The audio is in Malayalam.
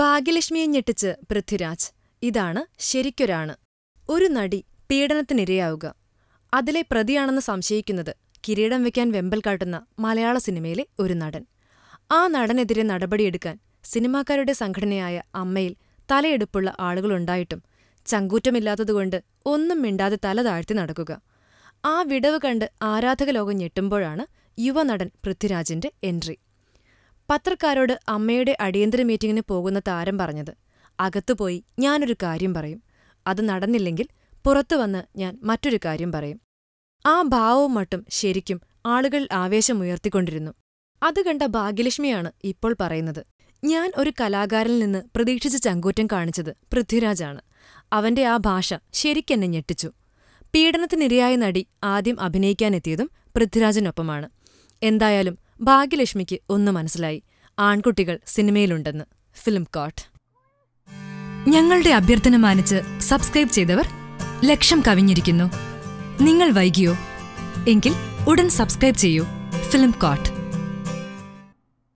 ഭാഗ്യലക്ഷ്മിയെ ഞെട്ടിച്ച് പൃഥ്വിരാജ് ഇതാണ് ശരിക്കൊരാണ് ഒരു നടി പീഡനത്തിനിരയാവുക അതിലെ പ്രതിയാണെന്ന് സംശയിക്കുന്നത് കിരീടം വെക്കാൻ വെമ്പൽ കാട്ടുന്ന മലയാള സിനിമയിലെ ഒരു നടൻ ആ നടനെതിരെ നടപടിയെടുക്കാൻ സിനിമാക്കാരുടെ സംഘടനയായ അമ്മയിൽ തലയെടുപ്പുള്ള ആളുകളുണ്ടായിട്ടും ചങ്കൂറ്റമില്ലാത്തതുകൊണ്ട് ഒന്നും മിണ്ടാതെ തല താഴ്ത്തി നടക്കുക ആ വിടവ് കണ്ട് ആരാധകലോകം ഞെട്ടുമ്പോഴാണ് യുവനടൻ പൃഥ്വിരാജിന്റെ എൻട്രി പത്രക്കാരോട് അമ്മയുടെ അടിയന്തര മീറ്റിങ്ങിന് പോകുന്ന താരം പറഞ്ഞത് അകത്തുപോയി ഞാനൊരു കാര്യം പറയും അത് നടന്നില്ലെങ്കിൽ പുറത്തു വന്ന് ഞാൻ മറ്റൊരു കാര്യം പറയും ആ ഭാവവും മട്ടും ശരിക്കും ആളുകൾ ആവേശമുയർത്തിക്കൊണ്ടിരുന്നു അത് കണ്ട ഭാഗ്യലക്ഷ്മിയാണ് ഇപ്പോൾ പറയുന്നത് ഞാൻ ഒരു കലാകാരനിൽ നിന്ന് പ്രതീക്ഷിച്ച ചങ്കൂറ്റം കാണിച്ചത് പൃഥ്വിരാജാണ് അവന്റെ ആ ഭാഷ ശരിക്കെന്നെ ഞെട്ടിച്ചു പീഡനത്തിനിരയായ നടി ആദ്യം അഭിനയിക്കാനെത്തിയതും പൃഥ്വിരാജിനൊപ്പമാണ് എന്തായാലും ഭാഗ്യലക്ഷ്മിക്ക് ഒന്ന് മനസ്സിലായി ആൺകുട്ടികൾ സിനിമയിലുണ്ടെന്ന് ഫിലിം കോട്ട് ഞങ്ങളുടെ അഭ്യർത്ഥന മാനിച്ച് സബ്സ്ക്രൈബ് ചെയ്തവർ ലക്ഷം കവിഞ്ഞിരിക്കുന്നു നിങ്ങൾ വൈകിയോ എങ്കിൽ ഉടൻ സബ്സ്ക്രൈബ് ചെയ്യൂ ഫിലിം കോട്ട്